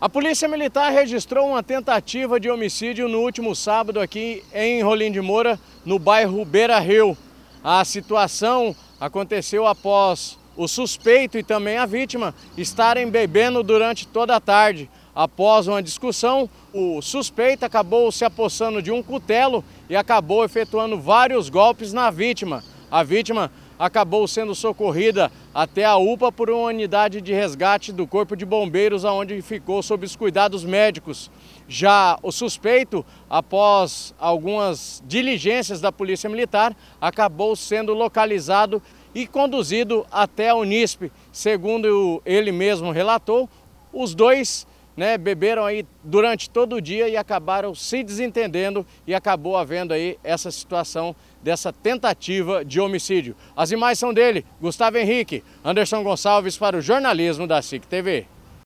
A Polícia Militar registrou uma tentativa de homicídio no último sábado aqui em Rolim de Moura, no bairro Beira Rio. A situação aconteceu após o suspeito e também a vítima estarem bebendo durante toda a tarde. Após uma discussão, o suspeito acabou se apossando de um cutelo e acabou efetuando vários golpes na vítima. A vítima acabou sendo socorrida até a UPA por uma unidade de resgate do Corpo de Bombeiros, onde ficou sob os cuidados médicos. Já o suspeito, após algumas diligências da Polícia Militar, acabou sendo localizado e conduzido até a Unisp. Segundo ele mesmo relatou, os dois né, beberam aí durante todo o dia e acabaram se desentendendo e acabou havendo aí essa situação dessa tentativa de homicídio. As imagens são dele, Gustavo Henrique, Anderson Gonçalves para o jornalismo da SIC TV.